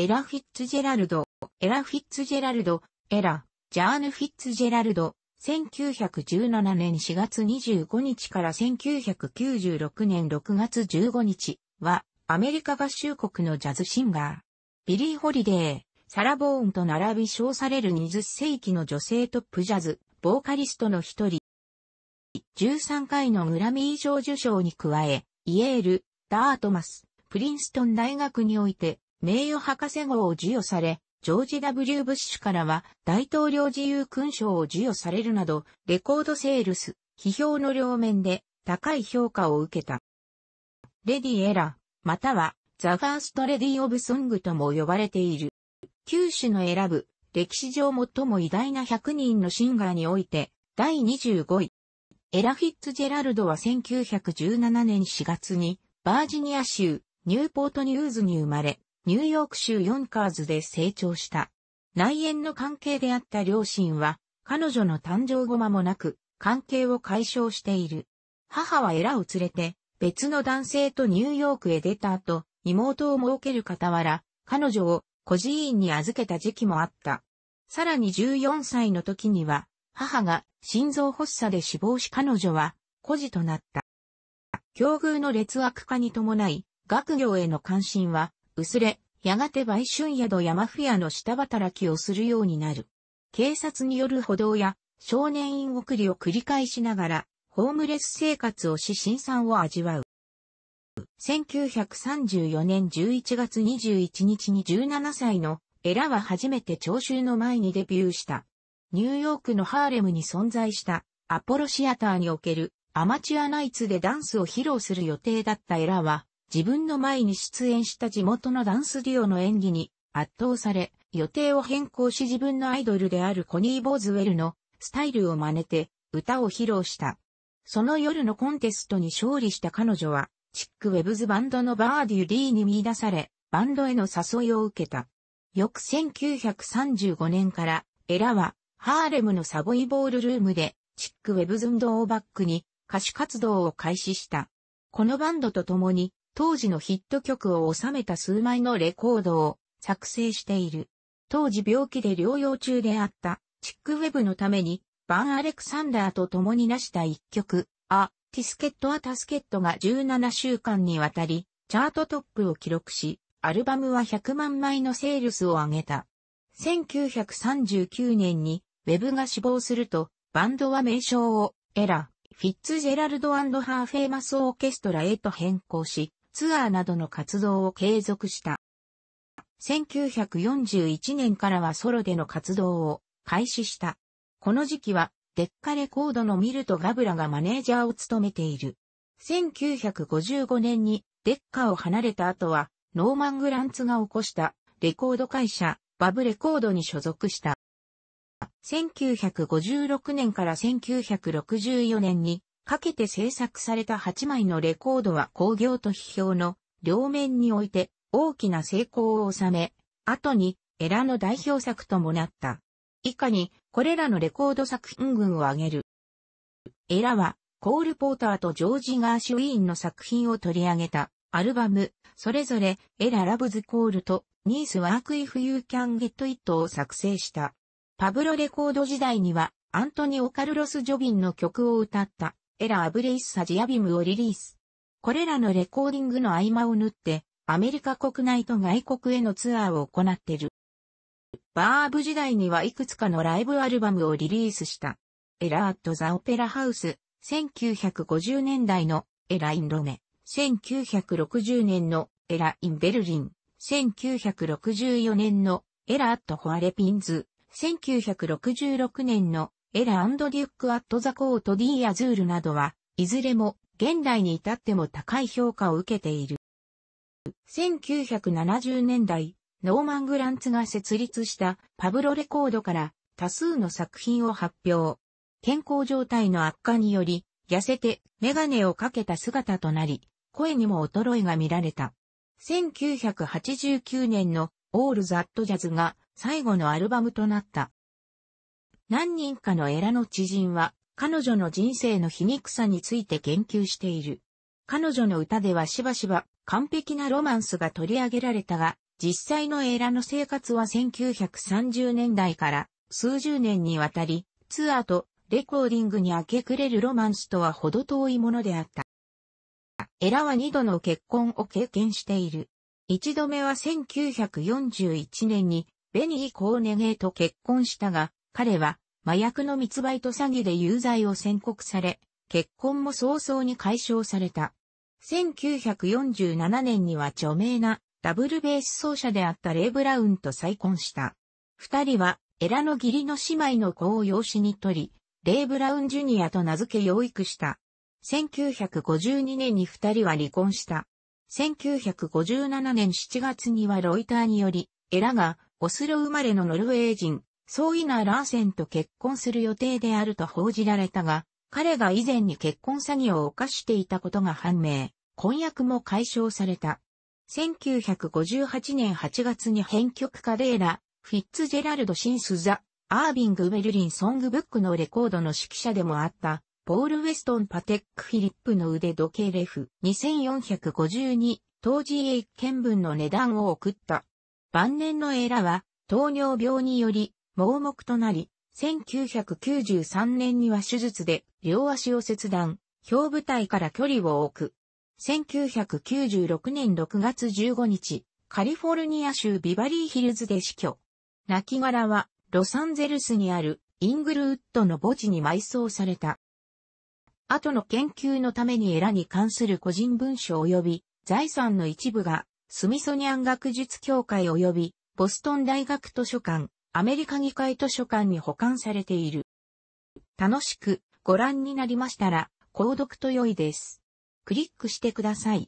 エラ・フィッツジェラルド、エラ・フィッツジェラルド、エラ、ジャーヌ・フィッツジェラルド、1917年4月25日から1996年6月15日は、アメリカ合衆国のジャズシンガー。ビリー・ホリデー、サラ・ボーンと並び称される20世紀の女性トップジャズ、ボーカリストの一人。13回のグラミー賞受賞に加え、イエール、ダートマス、プリンストン大学において、名誉博士号を授与され、ジョージ・ W・ ブッシュからは大統領自由勲章を授与されるなど、レコードセールス、批評の両面で高い評価を受けた。レディ・エラまたはザ・ファースト・レディ・オブ・ソングとも呼ばれている。九種の選ぶ、歴史上最も偉大な100人のシンガーにおいて、第25位。エラ・フィッツジェラルドは1917年4月に、バージニア州、ニューポートニューズに生まれ、ニューヨーク州ヨンカーズで成長した。内縁の関係であった両親は、彼女の誕生後間もなく、関係を解消している。母はエラを連れて、別の男性とニューヨークへ出た後、妹を設ける傍ら、彼女を孤児院に預けた時期もあった。さらに14歳の時には、母が心臓発作で死亡し彼女は孤児となった。境遇の劣悪化に伴い、学業への関心は薄れ、やがて売春宿山マフィアの下働きをするようになる。警察による補導や少年院送りを繰り返しながら、ホームレス生活をし辛酸を味わう。1934年11月21日に17歳のエラは初めて聴衆の前にデビューした。ニューヨークのハーレムに存在したアポロシアターにおけるアマチュアナイツでダンスを披露する予定だったエラは自分の前に出演した地元のダンスデュオの演技に圧倒され、予定を変更し自分のアイドルであるコニー・ボーズウェルのスタイルを真似て歌を披露した。その夜のコンテストに勝利した彼女は、チック・ウェブズバンドのバーデュ・リーに見出され、バンドへの誘いを受けた。翌1935年から、エラは、ハーレムのサボイボールルームで、チック・ウェブズ運動をバックに、歌手活動を開始した。このバンドと共に、当時のヒット曲を収めた数枚のレコードを作成している。当時病気で療養中であったチックウェブのためにバン・アレクサンダーと共に成した一曲、ア・ティスケット・ア・タスケットが17週間にわたりチャートトップを記録し、アルバムは100万枚のセールスを上げた。1939年にウェブが死亡すると、バンドは名称をエラ、フィッツジェラルドハーフェイマスオーケストラへと変更し、ツアーなどの活動を継続した。1941年からはソロでの活動を開始した。この時期は、デッカレコードのミルト・ガブラがマネージャーを務めている。1955年にデッカを離れた後は、ノーマン・グランツが起こしたレコード会社、バブレコードに所属した。1956年から1964年にかけて制作された8枚のレコードは工業と批評の両面において大きな成功を収め、後にエラの代表作ともなった。以下にこれらのレコード作品群を挙げる。エラはコール・ポーターとジョージ・ガーシュウィーンの作品を取り上げたアルバム、それぞれエラ・ラブズ・コールとニース・ワーク・イフ・ユー・キャン・ゲット・イットを作成した。パブロレコード時代にはアントニオ・カルロス・ジョビンの曲を歌ったエラ・アブレイス・サジアビムをリリース。これらのレコーディングの合間を縫って、アメリカ国内と外国へのツアーを行っている。バーブ時代にはいくつかのライブアルバムをリリースした。エラーとザ・オペラハウス、1950年代のエライン・ロメ、1960年のエライン・ベルリン、1964年のエラーとホアレピンズ、1966年のエラアンド・デュック・アット・ザ・コート・ディ・アズールなどは、いずれも現代に至っても高い評価を受けている。1970年代、ノーマン・グランツが設立したパブロレコードから多数の作品を発表。健康状態の悪化により、痩せてメガネをかけた姿となり、声にも衰えが見られた。1989年のオール・ザ・ット・ジャズが最後のアルバムとなった。何人かのエラの知人は、彼女の人生の皮肉さについて言及している。彼女の歌ではしばしば完璧なロマンスが取り上げられたが、実際のエラの生活は1930年代から数十年にわたり、ツアーとレコーディングに明け暮れるロマンスとはほど遠いものであった。エラは二度の結婚を経験している。一度目は1941年にベニー・コーネゲーと結婚したが、彼は麻薬の密売と詐欺で有罪を宣告され、結婚も早々に解消された。1947年には著名なダブルベース奏者であったレイ・ブラウンと再婚した。二人はエラの義理の姉妹の子を養子に取り、レイ・ブラウン・ジュニアと名付け養育した。1952年に二人は離婚した。1957年7月にはロイターにより、エラがオスロ生まれのノルウェー人、ソーイナラーセンと結婚する予定であると報じられたが、彼が以前に結婚詐欺を犯していたことが判明、婚約も解消された。1958年8月に編曲家レーラ、フィッツジェラルド・シンス・ザ・アービング・ベルリン・ソングブックのレコードの指揮者でもあった、ポール・ウェストン・パテック・フィリップの腕時計レフ2452、当時へ一分の値段を送った。晩年のエラは、糖尿病により、盲目となり、1993年には手術で両足を切断、表舞台から距離を置く。1996年6月15日、カリフォルニア州ビバリーヒルズで死去。亡骸は、ロサンゼルスにあるイングルウッドの墓地に埋葬された。後の研究のためにエラに関する個人文書及び財産の一部がスミソニアン学術協会及びボストン大学図書館、アメリカ議会図書館に保管されている。楽しくご覧になりましたら、購読と良いです。クリックしてください。